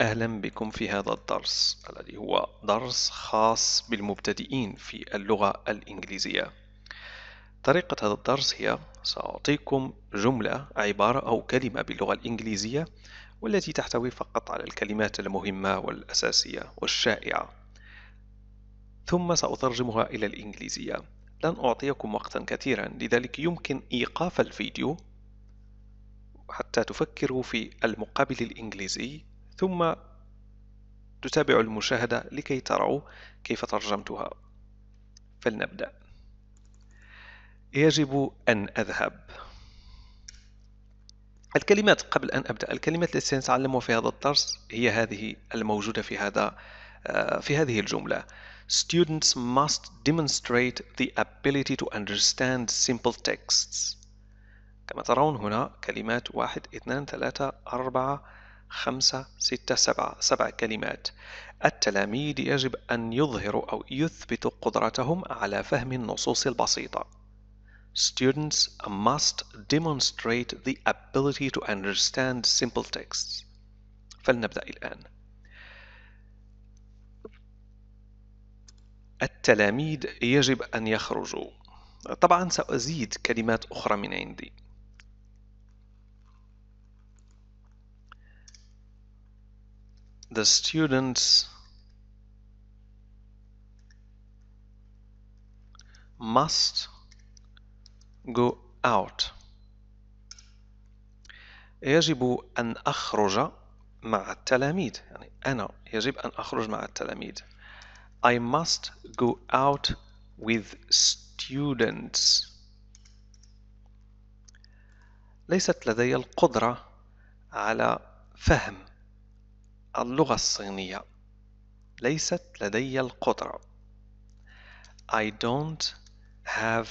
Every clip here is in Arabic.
أهلا بكم في هذا الدرس الذي هو درس خاص بالمبتدئين في اللغة الإنجليزية طريقة هذا الدرس هي سأعطيكم جملة عبارة أو كلمة باللغة الإنجليزية والتي تحتوي فقط على الكلمات المهمة والأساسية والشائعة ثم سأترجمها إلى الإنجليزية لن أعطيكم وقتا كثيرا لذلك يمكن إيقاف الفيديو حتى تفكروا في المقابل الإنجليزي ثم تتابع المشاهدة لكي تروا كيف ترجمتها فلنبدأ يجب أن أذهب الكلمات قبل أن أبدأ الكلمات التي سنتعلمها في هذا الدرس هي هذه الموجودة في هذا آه، في هذه الجملة Students must demonstrate the ability to understand simple texts كما ترون هنا كلمات واحد اثنان ثلاثة أربعة خمسة ستة سبعة سبع كلمات التلاميذ يجب أن يظهروا أو يثبتوا قدرتهم على فهم النصوص البسيطة Students must demonstrate the ability to understand simple texts فلنبدأ الآن التلاميذ يجب أن يخرجوا طبعا سأزيد كلمات أخرى من عندي the students must go out يجب أن أخرج مع التلاميذ يعني أنا يجب أن أخرج مع التلاميذ I must go out with students ليست لدي القدرة على فهم اللغة الصينية ليست لدي القدرة I don't have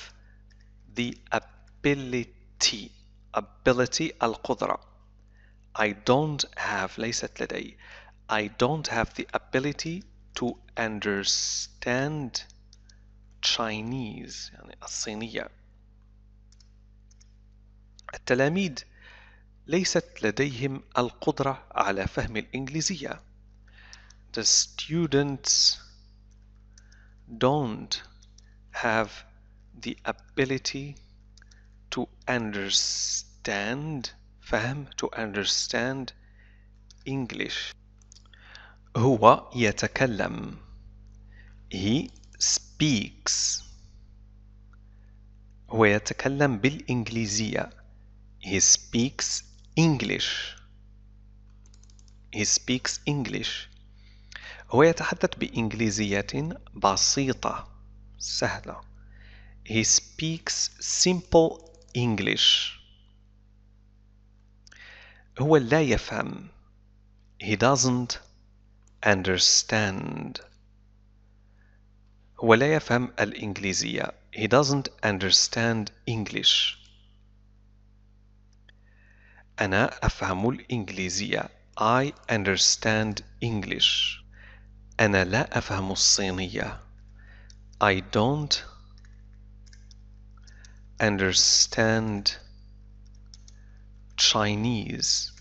the ability ability القدرة I don't have ليست لدي I don't have the ability to understand Chinese يعني الصينية التلاميذ ليست لديهم القدرة على فهم الإنجليزية. The students don't have the ability to understand فهم to understand English هو يتكلم he speaks هو يتكلم بالإنجليزية he speaks English He speaks English هو يتحدث بإنجليزية بسيطة سهلة He speaks simple English هو لا يفهم He doesn't understand هو لا يفهم الإنجليزية He doesn't understand English أنا أفهم الإنجليزية I understand English أنا لا أفهم الصينية I don't understand Chinese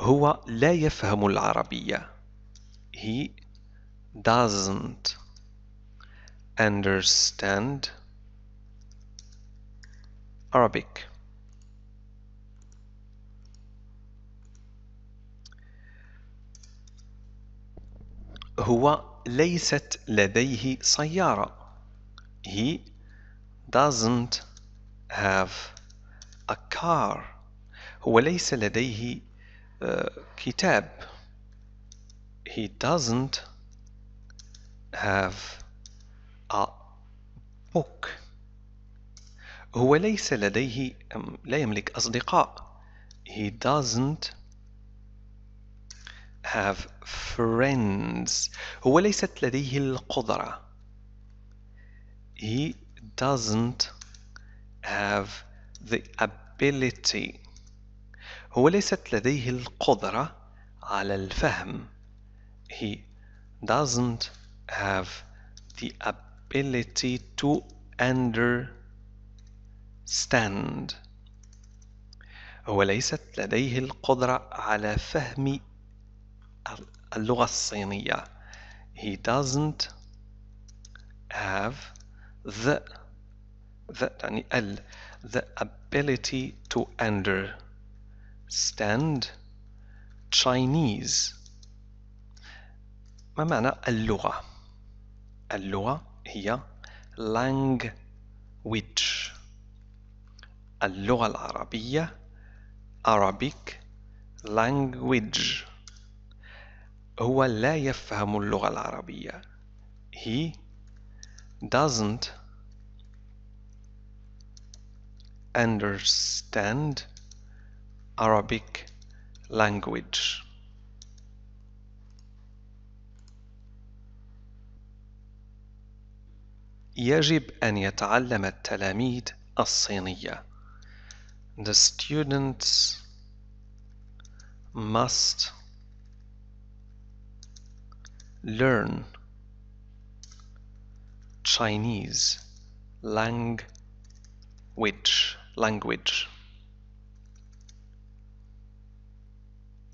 هو لا يفهم العربية He doesn't understand Arabic هو ليست لديه سيارة he doesn't have a car هو ليس لديه آه، كتاب he doesn't have a book هو ليس لديه لا يملك أصدقاء he doesn't have friends هو ليست لديه القدرة he doesn't have the ability هو ليست لديه القدرة على الفهم he doesn't have the ability to understand هو ليست لديه القدرة على فهم اللغة الصينية he doesn't have the the يعني ال the ability to understand Chinese ما معنى اللغة؟ اللغة هي language اللغة العربية Arabic language هو لا يفهم اللغة العربية he doesn't understand Arabic language يجب أن يتعلم التلاميذ الصينية The students must learn Chinese language language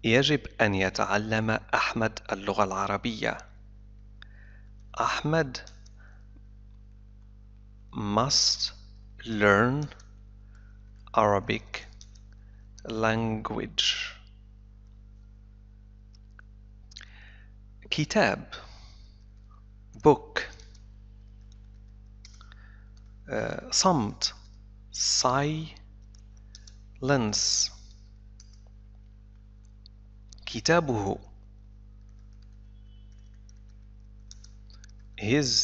يجب أن يتعلم أحمد اللغة العربية أحمد must learn Arabic language kitab book uh, samt sai lens kitabuhu his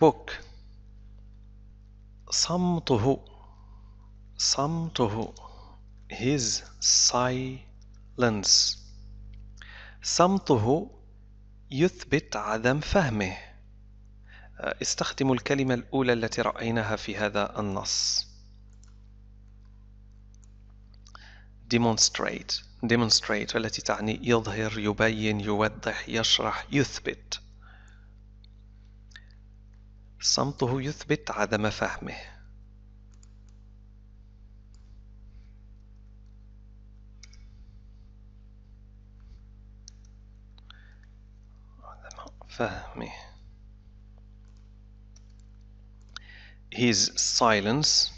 book samtuhu samtuhu his silence صمته يثبت عدم فهمه آه، استخدموا الكلمة الأولى التي رأيناها في هذا النص demonstrate demonstrate والتي تعني يظهر يبين يوضح يشرح يثبت صمته يثبت عدم فهمه فهمه his silence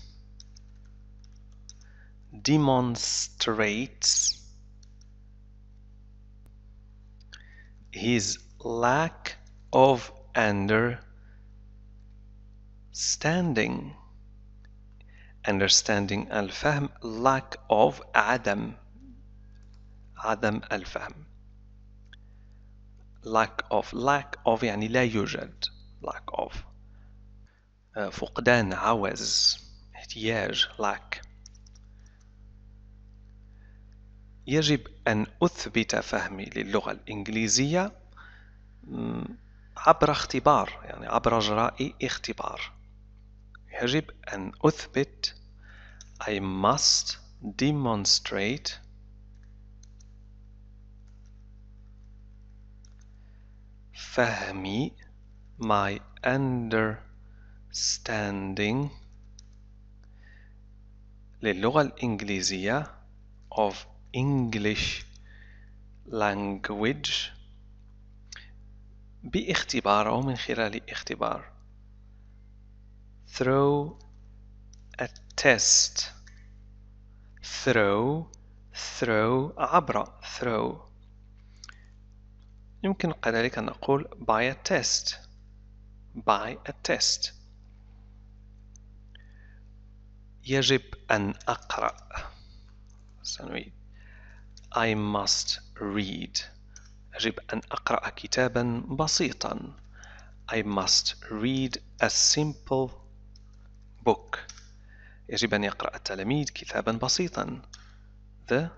demonstrates his lack of understanding understanding al-fahm. lack of Adam al-fahm. lack of lack of يعني لا يوجد lack of آه، فقدان عوز احتياج lack يجب أن أثبت فهمي للغة الإنجليزية عبر اختبار يعني عبر إجراء اختبار يجب أن أثبت I must demonstrate فهمي my understanding للغة الإنجليزية of English language باختبار أو من خلال اختبار throw a test throw throw عبر throw يمكن كذلك أن نقول by a test by a test يجب أن أقرأ سنوي I must read يجب أن أقرأ كتابا بسيطا I must read a simple book يجب أن يقرأ التلاميذ كتابا بسيطا The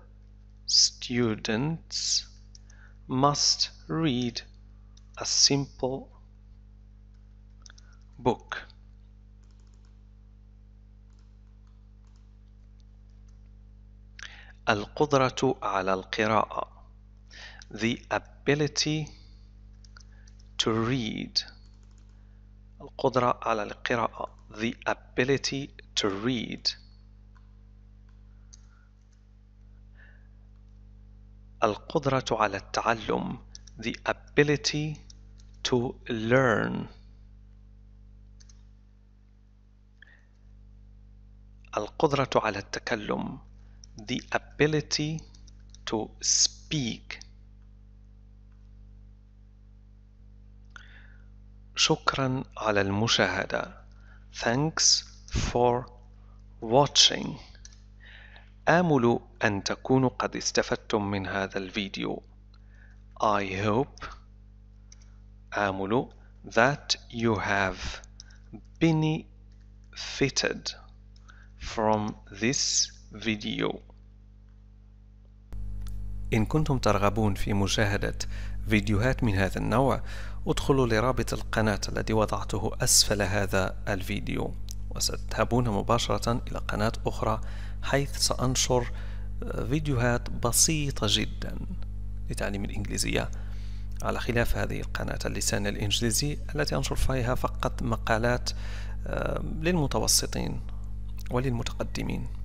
students must read a simple book. القدرة على القراءة the ability to read القدرة على القراءة the ability to read القدرة على التعلم the ability to learn القدرة على التكلم the ability to speak شكرا على المشاهدة thanks for watching آمل أن تكونوا قد استفدتم من هذا الفيديو. I hope آمل that you have benefited from this video. إن كنتم ترغبون في مشاهدة فيديوهات من هذا النوع ادخلوا لرابط القناة الذي وضعته أسفل هذا الفيديو وستذهبون مباشرة إلى قناة أخرى حيث سأنشر آه، فيديوهات بسيطة جدا لتعليم الإنجليزية على خلاف هذه القناة اللسان الإنجليزي التي أنشر فيها فقط مقالات آه، للمتوسطين وللمتقدمين